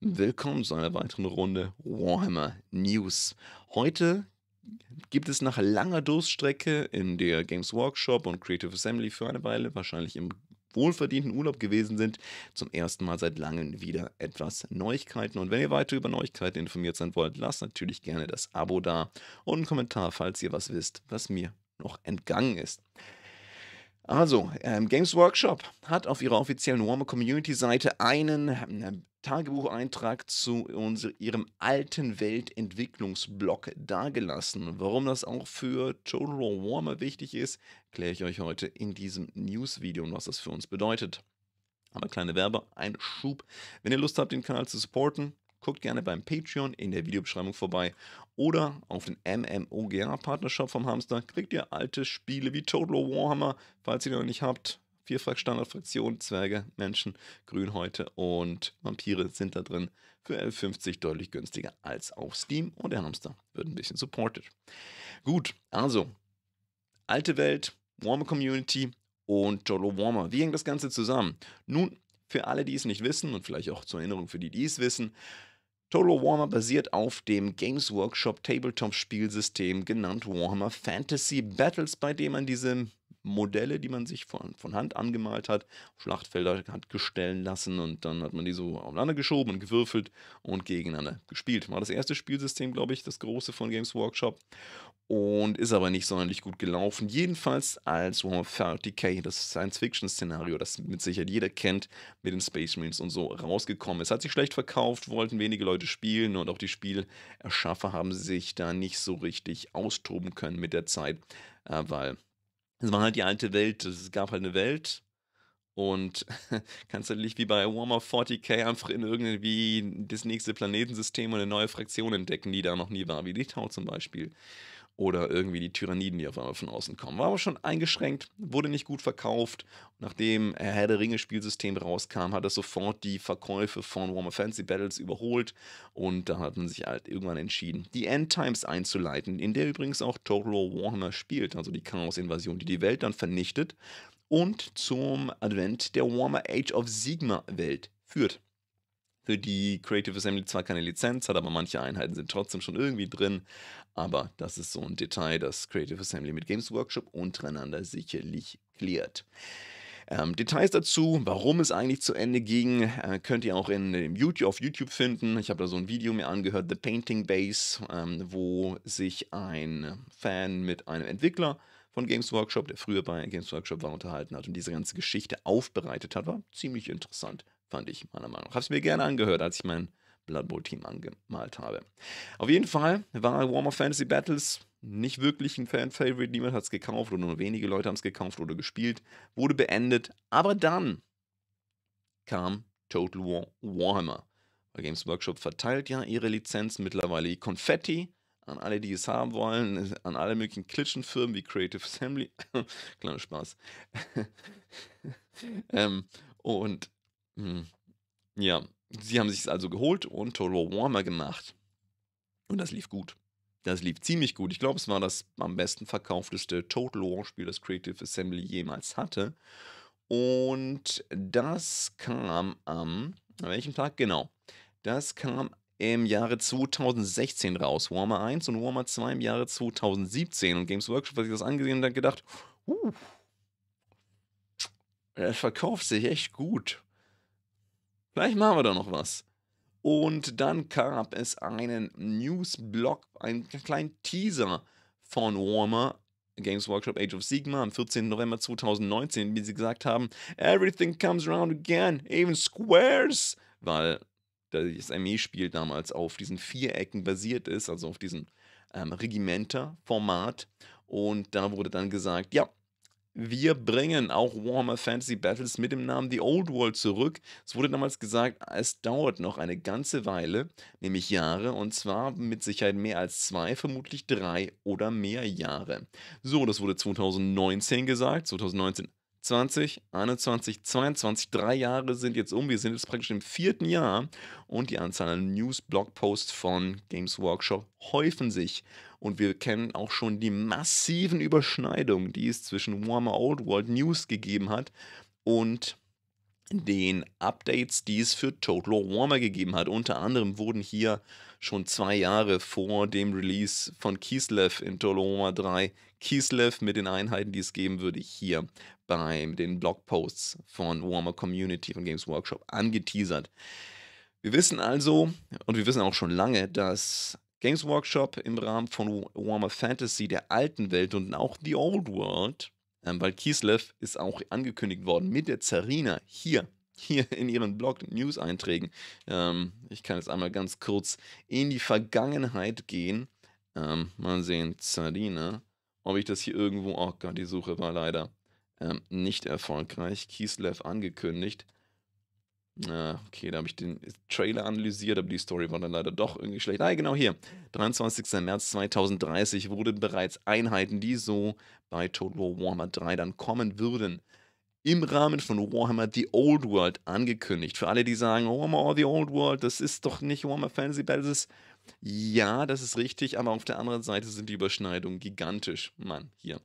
Willkommen zu einer weiteren Runde Warhammer News. Heute gibt es nach langer Durststrecke, in der Games Workshop und Creative Assembly für eine Weile wahrscheinlich im wohlverdienten Urlaub gewesen sind, zum ersten Mal seit langem wieder etwas Neuigkeiten. Und wenn ihr weiter über Neuigkeiten informiert sein wollt, lasst natürlich gerne das Abo da und einen Kommentar, falls ihr was wisst, was mir noch entgangen ist. Also, ähm, Games Workshop hat auf ihrer offiziellen Warmer Community Seite einen ähm, Tagebucheintrag zu ihrem alten Weltentwicklungsblock dargelassen. Warum das auch für Total War Warhammer wichtig ist, kläre ich euch heute in diesem News-Video und was das für uns bedeutet. Aber kleine Werbe, ein Schub. Wenn ihr Lust habt, den Kanal zu supporten, Guckt gerne beim Patreon in der Videobeschreibung vorbei oder auf den MMOGA-Partnershop vom Hamster kriegt ihr alte Spiele wie Total Warhammer, falls ihr die noch nicht habt. Vierfach Standardfraktion, Zwerge, Menschen, Grünhäute und Vampire sind da drin für 11,50 deutlich günstiger als auf Steam und der Hamster wird ein bisschen supported. Gut, also alte Welt, Warmer Community und Jolo Warmer. Wie hängt das Ganze zusammen? Nun, für alle, die es nicht wissen und vielleicht auch zur Erinnerung für die, die es wissen, Total Warhammer basiert auf dem Games Workshop Tabletop Spielsystem genannt Warhammer Fantasy Battles, bei dem man diese Modelle, die man sich von, von Hand angemalt hat, Schlachtfelder hat gestellen lassen und dann hat man die so aufeinander geschoben und gewürfelt und gegeneinander gespielt. War das erste Spielsystem, glaube ich, das große von Games Workshop und ist aber nicht sonderlich gut gelaufen. Jedenfalls als Warhammer 30k, das Science-Fiction-Szenario, das mit Sicherheit jeder kennt, mit den Space Marines und so rausgekommen ist. Hat sich schlecht verkauft, wollten wenige Leute spielen und auch die Spielerschaffer haben sich da nicht so richtig austoben können mit der Zeit, äh, weil es war halt die alte Welt. Es gab halt eine Welt. Und kannst du nicht wie bei Warhammer 40k einfach in irgendwie das nächste Planetensystem und eine neue Fraktion entdecken, die da noch nie war, wie Litau zum Beispiel oder irgendwie die Tyranniden, die auf einmal von außen kommen. War aber schon eingeschränkt, wurde nicht gut verkauft. Nachdem äh, Herr der Ringe Spielsystem rauskam, hat das sofort die Verkäufe von Warhammer Fantasy Battles überholt und da hat man sich halt irgendwann entschieden, die Endtimes einzuleiten, in der übrigens auch Total Warhammer spielt, also die Chaos-Invasion, die die Welt dann vernichtet und zum Advent der Warhammer Age of Sigma Welt führt für die Creative Assembly zwar keine Lizenz hat, aber manche Einheiten sind trotzdem schon irgendwie drin. Aber das ist so ein Detail, das Creative Assembly mit Games Workshop untereinander sicherlich klärt. Ähm, Details dazu, warum es eigentlich zu Ende ging, äh, könnt ihr auch in dem YouTube, auf YouTube finden. Ich habe da so ein Video mir angehört, The Painting Base, ähm, wo sich ein Fan mit einem Entwickler von Games Workshop, der früher bei Games Workshop war, unterhalten hat und diese ganze Geschichte aufbereitet hat. War ziemlich interessant fand ich meiner Meinung nach. Habe es mir gerne angehört, als ich mein Blood Bowl Team angemalt habe. Auf jeden Fall war Warhammer Fantasy Battles nicht wirklich ein Fan-Favorite. Niemand hat es gekauft oder nur wenige Leute haben es gekauft oder gespielt. Wurde beendet. Aber dann kam Total War Warhammer. Bei Games Workshop verteilt ja ihre Lizenz mittlerweile Konfetti an alle, die es haben wollen, an alle möglichen Klitschenfirmen wie Creative Assembly. Kleiner Spaß. ähm, und hm. Ja, sie haben sich es also geholt und Total Warmer gemacht. Und das lief gut. Das lief ziemlich gut. Ich glaube, es war das am besten verkaufteste Total War-Spiel, das Creative Assembly jemals hatte. Und das kam am, an welchem Tag? Genau. Das kam im Jahre 2016 raus. Warmer 1 und Warmer 2 im Jahre 2017. Und Games Workshop hat sich das angesehen und hat gedacht, uh, das verkauft sich echt gut. Vielleicht machen wir da noch was. Und dann gab es einen Newsblog, einen kleinen Teaser von Warmer Games Workshop Age of Sigma am 14. November 2019, wie sie gesagt haben, Everything comes around again, even squares, weil das armee spiel damals auf diesen Vierecken basiert ist, also auf diesem ähm, Regimenter-Format. Und da wurde dann gesagt, ja, wir bringen auch Warhammer Fantasy Battles mit dem Namen The Old World zurück. Es wurde damals gesagt, es dauert noch eine ganze Weile, nämlich Jahre, und zwar mit Sicherheit mehr als zwei, vermutlich drei oder mehr Jahre. So, das wurde 2019 gesagt, 2019 20, 21, 22, drei Jahre sind jetzt um. Wir sind jetzt praktisch im vierten Jahr und die Anzahl an News-Blogposts von Games Workshop häufen sich. Und wir kennen auch schon die massiven Überschneidungen, die es zwischen Warmer Old World News gegeben hat und den Updates, die es für Total Warmer gegeben hat. Unter anderem wurden hier schon zwei Jahre vor dem Release von Kislev in Total Warmer 3 Kislev mit den Einheiten, die es geben würde, hier bei den Blogposts von Warmer Community von Games Workshop angeteasert. Wir wissen also, und wir wissen auch schon lange, dass Games Workshop im Rahmen von Warmer Fantasy der alten Welt und auch The Old World, ähm, weil Kislev ist auch angekündigt worden mit der Zarina hier hier in ihren Blog-News-Einträgen. Ähm, ich kann jetzt einmal ganz kurz in die Vergangenheit gehen. Ähm, mal sehen, Zarina, ob ich das hier irgendwo, oh Gott, die Suche war leider ähm, nicht erfolgreich. Kislev angekündigt. Na, ah, okay, da habe ich den Trailer analysiert, aber die Story war dann leider doch irgendwie schlecht. Ah, genau hier. 23. März 2030 wurden bereits Einheiten, die so bei Total War Warhammer 3 dann kommen würden, im Rahmen von Warhammer The Old World angekündigt. Für alle, die sagen, Warhammer oh, The Old World, das ist doch nicht Warhammer Fantasy Battles. Ja, das ist richtig, aber auf der anderen Seite sind die Überschneidungen gigantisch. Mann, hier.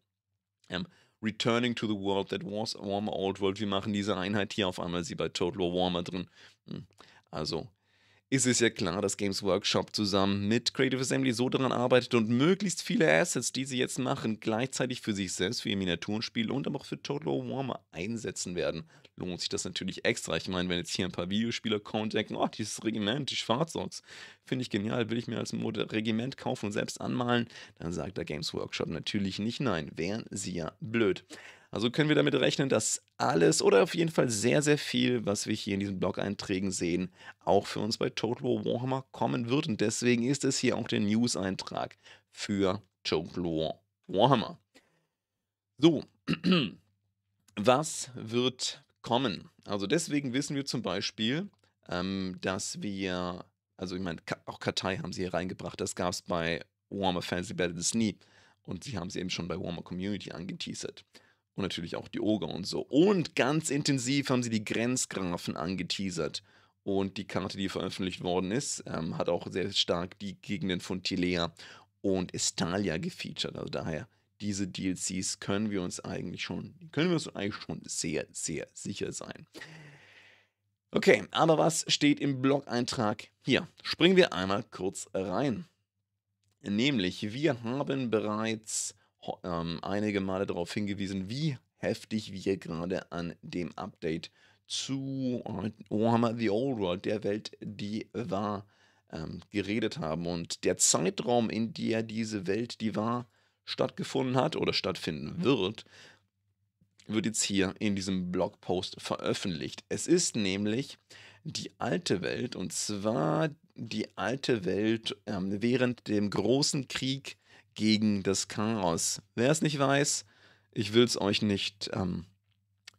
Ähm, Returning to the World That Was a Warmer Old World. Wir machen diese Einheit hier auf einmal sie bei Total Warmer drin. Hm. Also ist es ja klar, dass Games Workshop zusammen mit Creative Assembly so daran arbeitet und möglichst viele Assets, die sie jetzt machen, gleichzeitig für sich selbst, für ihr Miniaturenspiel und aber auch für Total Warmer einsetzen werden. Lohnt sich das natürlich extra. Ich meine, wenn jetzt hier ein paar Videospieler kommen und denken, oh, dieses Regiment, die Schwarzsocks, finde ich genial, will ich mir als Regiment kaufen und selbst anmalen, dann sagt der Games Workshop natürlich nicht nein. Wären sie ja blöd. Also können wir damit rechnen, dass alles oder auf jeden Fall sehr, sehr viel, was wir hier in diesen Blog-Einträgen sehen, auch für uns bei Total War Warhammer kommen wird. Und deswegen ist es hier auch der News-Eintrag für Total War Warhammer. So, was wird kommen? Also deswegen wissen wir zum Beispiel, ähm, dass wir, also ich meine, auch Kartei haben sie hier reingebracht, das gab es bei Warhammer Fantasy Battles nie. Und sie haben sie eben schon bei Warhammer Community angeteasert und natürlich auch die Oger und so. Und ganz intensiv haben sie die Grenzgrafen angeteasert. Und die Karte, die veröffentlicht worden ist, ähm, hat auch sehr stark die Gegenden von Tilea und Estalia gefeatured. Also daher, diese DLCs können wir uns eigentlich schon, können wir uns eigentlich schon sehr, sehr sicher sein. Okay, aber was steht im Blog-Eintrag? Hier, springen wir einmal kurz rein. Nämlich, wir haben bereits ähm, einige Male darauf hingewiesen, wie heftig wir gerade an dem Update zu äh, Warhammer The Old World, der Welt, die äh, war, ähm, geredet haben. Und der Zeitraum, in der diese Welt, die war, stattgefunden hat oder stattfinden mhm. wird, wird jetzt hier in diesem Blogpost veröffentlicht. Es ist nämlich die alte Welt und zwar die alte Welt ähm, während dem großen Krieg gegen das Chaos. Wer es nicht weiß, ich will es euch nicht ähm,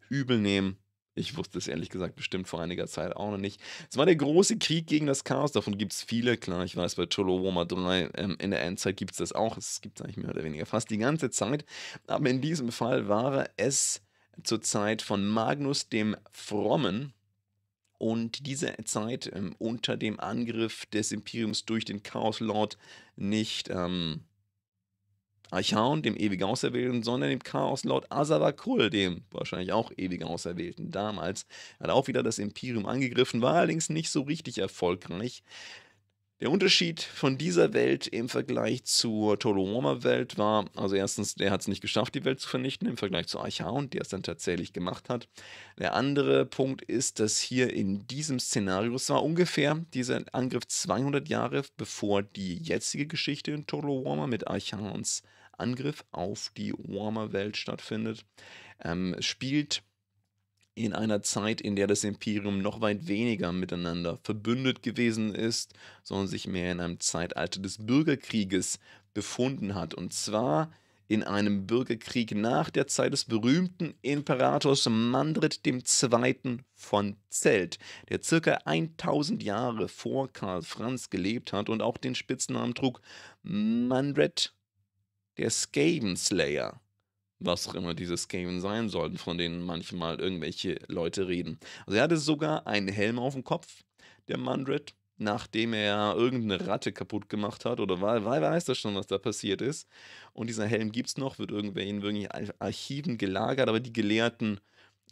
übel nehmen. Ich wusste es ehrlich gesagt bestimmt vor einiger Zeit auch noch nicht. Es war der große Krieg gegen das Chaos. Davon gibt es viele. Klar, ich weiß, bei Cholowoma 3 ähm, in der Endzeit gibt es das auch. Es gibt es eigentlich mehr oder weniger fast die ganze Zeit. Aber in diesem Fall war es zur Zeit von Magnus dem Frommen. Und diese Zeit ähm, unter dem Angriff des Imperiums durch den Chaos Lord nicht ähm, Archaon, dem ewigen Auserwählten, sondern dem Chaos Lord Asavakul, dem wahrscheinlich auch ewigen Auserwählten damals. Er hat auch wieder das Imperium angegriffen, war allerdings nicht so richtig erfolgreich. Der Unterschied von dieser Welt im Vergleich zur Toloroma-Welt war, also erstens, der hat es nicht geschafft, die Welt zu vernichten, im Vergleich zu Archaon, der es dann tatsächlich gemacht hat. Der andere Punkt ist, dass hier in diesem Szenario, es war ungefähr dieser Angriff 200 Jahre, bevor die jetzige Geschichte in Toloroma mit Archaons Angriff auf die warmer Welt stattfindet. Ähm, spielt in einer Zeit, in der das Imperium noch weit weniger miteinander verbündet gewesen ist, sondern sich mehr in einem Zeitalter des Bürgerkrieges befunden hat. Und zwar in einem Bürgerkrieg nach der Zeit des berühmten Imperators Mandrit II. von Zelt, der circa 1000 Jahre vor Karl Franz gelebt hat und auch den Spitznamen trug Mandret der Skaven Slayer. Was auch immer diese Skaven sein sollten, von denen manchmal irgendwelche Leute reden. Also er hatte sogar einen Helm auf dem Kopf, der Mandred, nachdem er irgendeine Ratte kaputt gemacht hat oder weil, weil weiß das schon, was da passiert ist. Und dieser Helm gibt es noch, wird irgendwelchen, irgendwelchen Archiven gelagert, aber die Gelehrten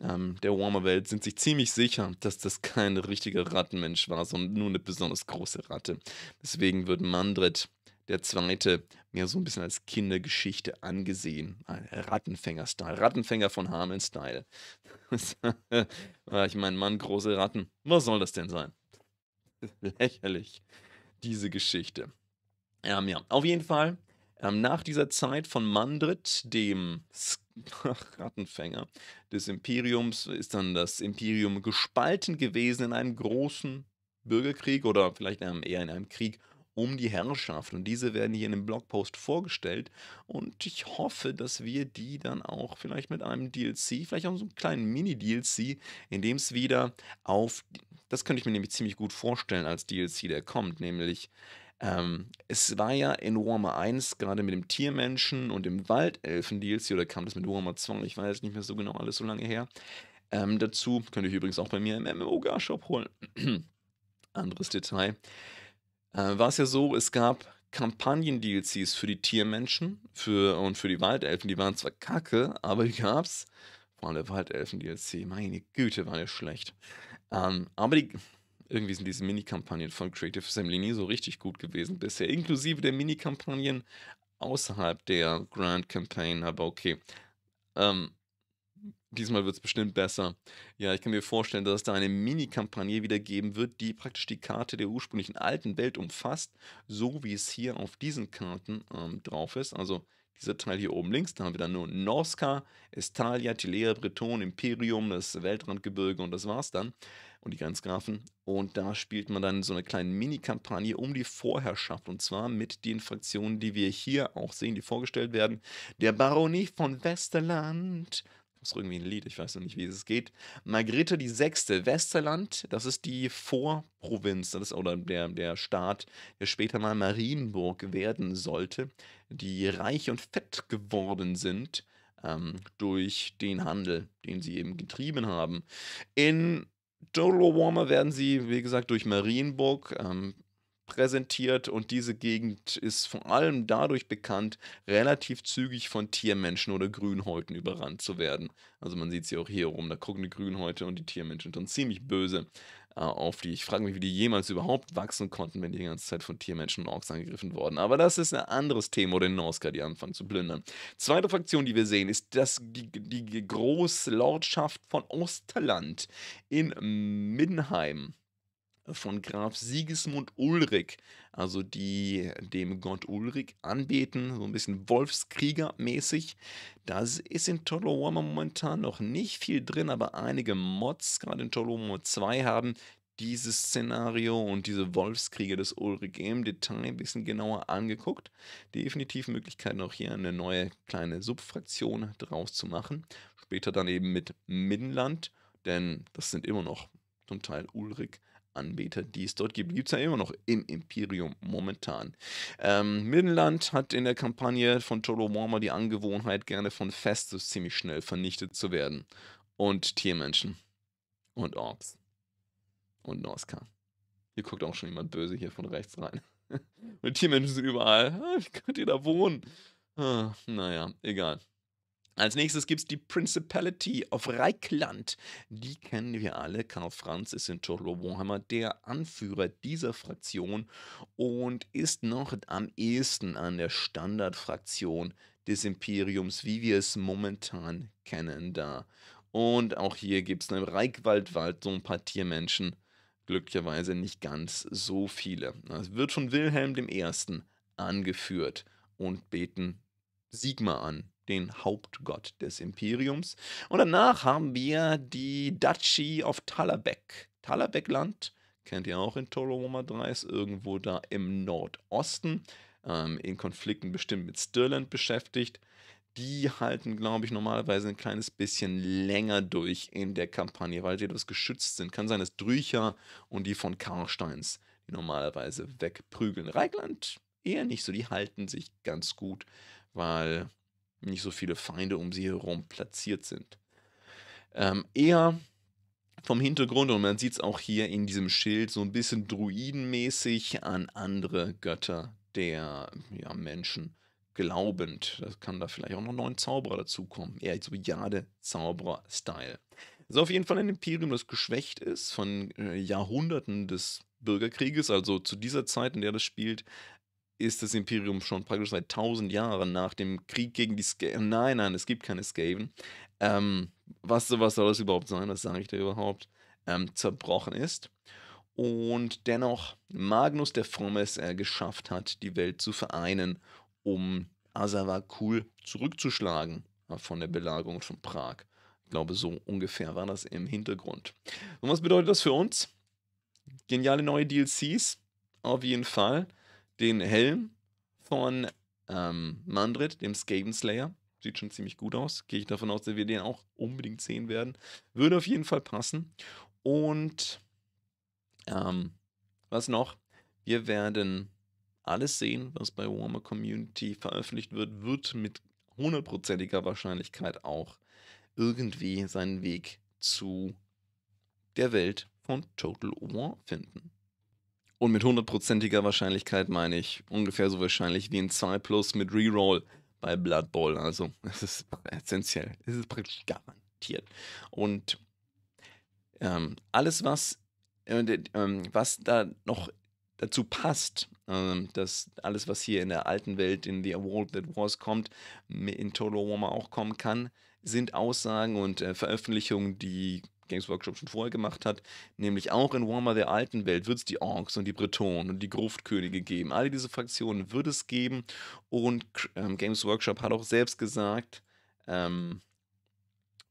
ähm, der Warmer Welt sind sich ziemlich sicher, dass das kein richtiger Rattenmensch war, sondern nur eine besonders große Ratte. Deswegen wird Mandred der zweite mir so ein bisschen als Kindergeschichte angesehen. Rattenfänger-Style, Rattenfänger von Hameln-Style. War ich mein Mann, große Ratten, was soll das denn sein? Lächerlich, diese Geschichte. Ähm, ja, auf jeden Fall, ähm, nach dieser Zeit von Mandrit, dem Rattenfänger des Imperiums, ist dann das Imperium gespalten gewesen in einem großen Bürgerkrieg oder vielleicht ähm, eher in einem Krieg um die Herrschaft. Und diese werden hier in dem Blogpost vorgestellt. Und ich hoffe, dass wir die dann auch vielleicht mit einem DLC, vielleicht auch so einem kleinen Mini-DLC, in dem es wieder auf, das könnte ich mir nämlich ziemlich gut vorstellen als DLC, der kommt, nämlich ähm, es war ja in Warhammer 1 gerade mit dem Tiermenschen und dem Waldelfen-DLC, oder kam das mit Warhammer 2, ich weiß nicht mehr so genau, alles so lange her. Ähm, dazu könnt ihr übrigens auch bei mir im mmo gar shop holen. Anderes Detail äh, war es ja so, es gab Kampagnen-DLCs für die Tiermenschen für, und für die Waldelfen. Die waren zwar kacke, aber die gab es. Vor allem der Waldelfen-DLC, meine Güte, war der schlecht. Ähm, aber die, irgendwie sind diese Mini-Kampagnen von Creative Assembly nie so richtig gut gewesen bisher, inklusive der Mini-Kampagnen außerhalb der Grand Campaign, aber okay. Ähm, diesmal wird es bestimmt besser. Ja, ich kann mir vorstellen, dass es da eine Mini-Kampagne wieder geben wird, die praktisch die Karte der ursprünglichen alten Welt umfasst, so wie es hier auf diesen Karten ähm, drauf ist. Also dieser Teil hier oben links, da haben wir dann nur Norska, Estalia, Tilea, Breton, Imperium, das Weltrandgebirge und das war's dann. Und die Grenzgrafen. Und da spielt man dann so eine kleine Mini-Kampagne um die Vorherrschaft. Und zwar mit den Fraktionen, die wir hier auch sehen, die vorgestellt werden. Der Baronie von Westerland, das ist irgendwie ein Lied, ich weiß noch nicht, wie es geht. Margrethe die Sechste, Westerland, das ist die Vorprovinz, das ist oder der, der Staat, der später mal Marienburg werden sollte, die reich und fett geworden sind ähm, durch den Handel, den sie eben getrieben haben. In Total Warmer werden sie, wie gesagt, durch Marienburg ähm, präsentiert und diese Gegend ist vor allem dadurch bekannt, relativ zügig von Tiermenschen oder Grünhäuten überrannt zu werden. Also man sieht sie auch hier rum, da gucken die Grünhäute und die Tiermenschen schon ziemlich böse äh, auf die. Ich frage mich, wie die jemals überhaupt wachsen konnten, wenn die die ganze Zeit von Tiermenschen und Orks angegriffen wurden. Aber das ist ein anderes Thema, oder in Norska, die anfangen zu plündern. Zweite Fraktion, die wir sehen, ist das, die, die Großlordschaft von Osterland in Middenheim von Graf Sigismund Ulrich, also die dem Gott Ulrich anbeten, so ein bisschen Wolfskrieger-mäßig. Da ist in Total Warmer momentan noch nicht viel drin, aber einige Mods, gerade in Total Warmer 2, haben dieses Szenario und diese Wolfskrieger des Ulrich im Detail ein bisschen genauer angeguckt. Definitiv Möglichkeiten auch hier eine neue kleine Subfraktion draus zu machen. Später dann eben mit Middenland, denn das sind immer noch zum Teil Ulrich Anbieter, die es dort gibt, gibt es ja immer noch im Imperium momentan. Ähm, Middenland hat in der Kampagne von Total Warmer die Angewohnheit, gerne von Festus ziemlich schnell vernichtet zu werden. Und Tiermenschen. Und Orks. Und Norska. Hier guckt auch schon jemand böse hier von rechts rein. und Tiermenschen sind überall. Ah, wie könnt ihr da wohnen? Ah, naja, egal. Als nächstes gibt es die Principality of Reikland. Die kennen wir alle. Karl Franz ist in Turlo Warhammer der Anführer dieser Fraktion und ist noch am ehesten an der Standardfraktion des Imperiums, wie wir es momentan kennen, da. Und auch hier gibt es im Reichwaldwald so ein paar Tiermenschen. Glücklicherweise nicht ganz so viele. Es wird von Wilhelm I. angeführt und beten Sigma an den Hauptgott des Imperiums. Und danach haben wir die Duchy of Talabek. Talabekland kennt ihr auch in Toleroma 3, ist irgendwo da im Nordosten, ähm, in Konflikten bestimmt mit Stirland beschäftigt. Die halten, glaube ich, normalerweise ein kleines bisschen länger durch in der Kampagne, weil sie etwas geschützt sind. Kann sein, dass Drücher und die von Karsteins die normalerweise wegprügeln. Reikland eher nicht so, die halten sich ganz gut, weil nicht so viele Feinde um sie herum platziert sind. Ähm, eher vom Hintergrund, und man sieht es auch hier in diesem Schild, so ein bisschen druidenmäßig an andere Götter der ja, Menschen glaubend. Das kann da vielleicht auch noch einen neuen Zauberer dazukommen. Eher so Jade-Zauberer-Style. Das ist auf jeden Fall ein Imperium, das geschwächt ist von äh, Jahrhunderten des Bürgerkrieges, also zu dieser Zeit, in der das spielt, ist das Imperium schon praktisch seit 1000 Jahren nach dem Krieg gegen die Skaven. Nein, nein, es gibt keine Skaven. Ähm, was, was soll das überhaupt sein? Was sage ich da überhaupt? Ähm, zerbrochen ist. Und dennoch Magnus der Fromme es äh, geschafft hat, die Welt zu vereinen, um Asavakul zurückzuschlagen äh, von der Belagerung von Prag. Ich glaube, so ungefähr war das im Hintergrund. Und was bedeutet das für uns? Geniale neue DLCs, auf jeden Fall den Helm von ähm, Mandrit, dem Skaven Slayer. Sieht schon ziemlich gut aus. Gehe ich davon aus, dass wir den auch unbedingt sehen werden. Würde auf jeden Fall passen. Und ähm, was noch? Wir werden alles sehen, was bei Warmer Community veröffentlicht wird, wird mit hundertprozentiger Wahrscheinlichkeit auch irgendwie seinen Weg zu der Welt von Total War finden. Und mit hundertprozentiger Wahrscheinlichkeit meine ich ungefähr so wahrscheinlich wie ein 2 Plus mit Reroll bei Blood Bowl. Also es ist essentiell. Es ist praktisch garantiert. Und ähm, alles, was, äh, äh, was da noch dazu passt, äh, dass alles, was hier in der alten Welt, in The World That Wars kommt, in Total Warmer auch kommen kann, sind Aussagen und äh, Veröffentlichungen, die Games Workshop schon vorher gemacht hat, nämlich auch in Warmer der alten Welt wird es die Orks und die Bretonen und die Gruftkönige geben. Alle diese Fraktionen wird es geben und ähm, Games Workshop hat auch selbst gesagt, ähm,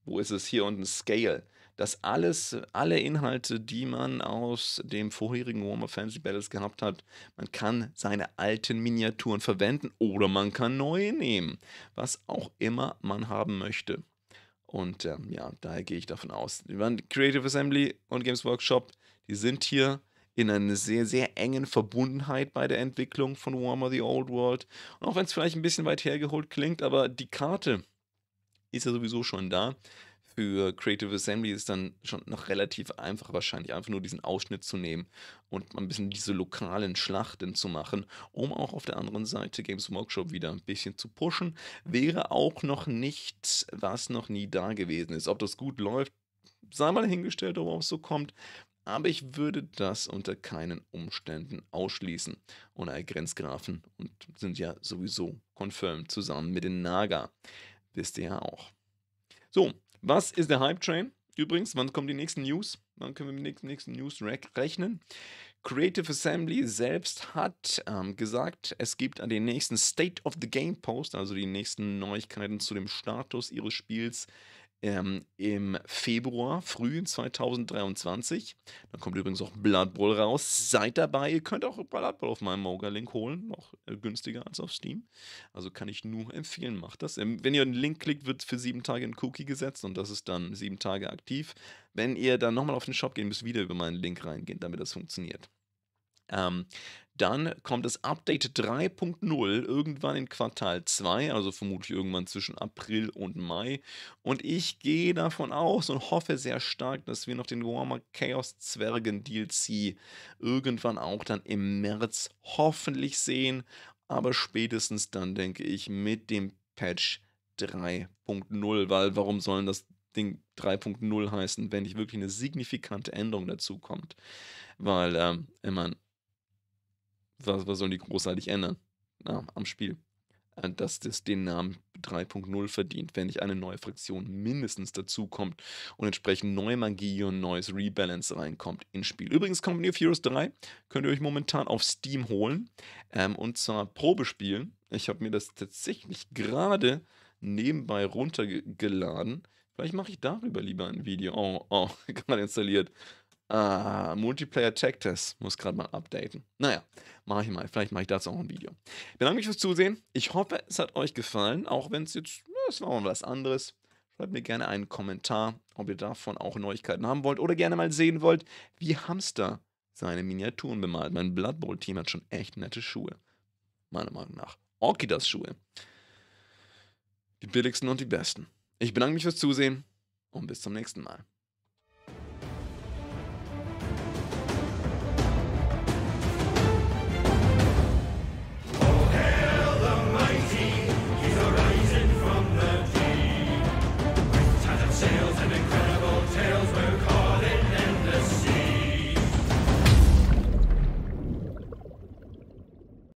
wo ist es hier unten Scale, dass alles, alle Inhalte, die man aus dem vorherigen Warmer Fantasy Battles gehabt hat, man kann seine alten Miniaturen verwenden oder man kann neue nehmen, was auch immer man haben möchte. Und ähm, ja, daher gehe ich davon aus. Creative Assembly und Games Workshop, die sind hier in einer sehr, sehr engen Verbundenheit bei der Entwicklung von Warmer the Old World. Und auch wenn es vielleicht ein bisschen weit hergeholt klingt, aber die Karte ist ja sowieso schon da für Creative Assembly ist dann schon noch relativ einfach wahrscheinlich, einfach nur diesen Ausschnitt zu nehmen und ein bisschen diese lokalen Schlachten zu machen, um auch auf der anderen Seite Games Workshop wieder ein bisschen zu pushen. Wäre auch noch nichts, was noch nie da gewesen ist. Ob das gut läuft, sei mal hingestellt, ob es so kommt. Aber ich würde das unter keinen Umständen ausschließen. Und Grenzgrafen und sind ja sowieso confirmed zusammen mit den Naga. Wisst ihr ja auch. So, was ist der Hype Train? Übrigens, wann kommen die nächsten News? Wann können wir mit den nächsten News rechnen? Creative Assembly selbst hat ähm, gesagt, es gibt an den nächsten State of the Game Post, also die nächsten Neuigkeiten zu dem Status ihres Spiels, ähm, im Februar früh 2023. Dann kommt übrigens auch Blood Bowl raus. Seid dabei. Ihr könnt auch Blood Bowl auf meinem Moga-Link holen. Noch äh, günstiger als auf Steam. Also kann ich nur empfehlen, macht das. Ähm, wenn ihr einen Link klickt, wird für sieben Tage ein Cookie gesetzt und das ist dann sieben Tage aktiv. Wenn ihr dann nochmal auf den Shop gehen müsst, wieder über meinen Link reingehen, damit das funktioniert. Ähm, dann kommt das Update 3.0 irgendwann in Quartal 2, also vermutlich irgendwann zwischen April und Mai. Und ich gehe davon aus und hoffe sehr stark, dass wir noch den Warmer Chaos Zwergen DLC irgendwann auch dann im März hoffentlich sehen. Aber spätestens dann denke ich mit dem Patch 3.0, weil warum sollen das Ding 3.0 heißen, wenn nicht wirklich eine signifikante Änderung dazu kommt? Weil, ähm, ich meine, was, was sollen die großartig ändern ja, am Spiel? Äh, dass das den Namen 3.0 verdient, wenn nicht eine neue Fraktion mindestens dazukommt und entsprechend neue Magie und neues Rebalance reinkommt ins Spiel. Übrigens, Company of Heroes 3 könnt ihr euch momentan auf Steam holen ähm, und zwar Probespielen. Ich habe mir das tatsächlich gerade nebenbei runtergeladen. Vielleicht mache ich darüber lieber ein Video. Oh, oh, gerade installiert. Ah, Multiplayer Tech-Test. Muss gerade mal updaten. Naja, mache ich mal. Vielleicht mache ich dazu auch ein Video. Bedanke mich fürs Zusehen. Ich hoffe, es hat euch gefallen. Auch wenn es jetzt, es war mal was anderes. Schreibt mir gerne einen Kommentar, ob ihr davon auch Neuigkeiten haben wollt oder gerne mal sehen wollt, wie Hamster seine Miniaturen bemalt. Mein Blood Bowl Team hat schon echt nette Schuhe. Meiner Meinung nach. Orkidas Schuhe. Die billigsten und die besten. Ich bedanke mich fürs Zusehen und bis zum nächsten Mal.